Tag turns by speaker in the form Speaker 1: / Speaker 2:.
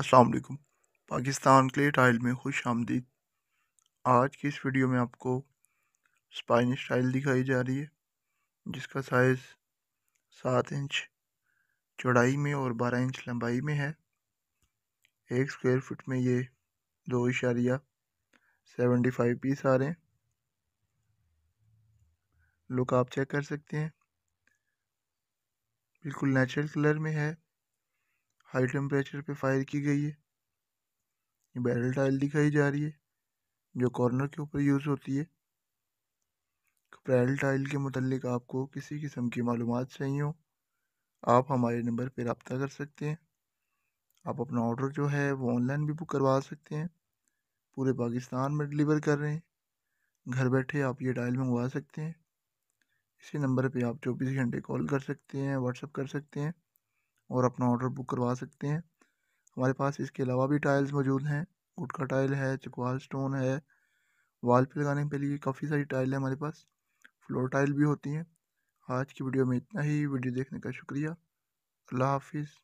Speaker 1: अस्सलाम Pakistan clay tile में खुश आमदीद आज की इस वीडियो में आपको स्पाइनिश टाइल दिखाई जा रही है जिसका साइज़ सात इंच चौड़ाई में और बारह इंच लंबाई में है एक स्क्वायर फुट में ये दो इशारिया सेवेंटी फाइव पीस आ रहे हैं लुक आप चेक कर सकते हैं बिल्कुल नेचुरल कलर में है हाई टेम्परेचर पे फायर की गई है ये बैरल टाइल दिखाई जा रही है जो कॉर्नर के ऊपर यूज़ होती है बैरल टाइल के मतलब आपको किसी किस्म की मालूम चाहिए हो आप हमारे नंबर पर रबता कर सकते हैं आप अपना ऑर्डर जो है वो ऑनलाइन भी बुक करवा सकते हैं पूरे पाकिस्तान में डिलीवर कर रहे हैं घर बैठे आप ये डायल मंगवा सकते हैं इसी नंबर पे आप चौबीस घंटे कॉल कर सकते हैं व्हाट्सअप कर सकते हैं और अपना ऑर्डर बुक करवा सकते हैं हमारे पास इसके अलावा भी टाइल्स मौजूद हैं गुटका टाइल है चकवाल स्टोन है वाल पे लगाने के लिए काफ़ी सारी टाइल है हमारे पास फ्लोर टाइल भी होती हैं आज की वीडियो में इतना ही वीडियो देखने का शुक्रिया अल्लाह हाफिज़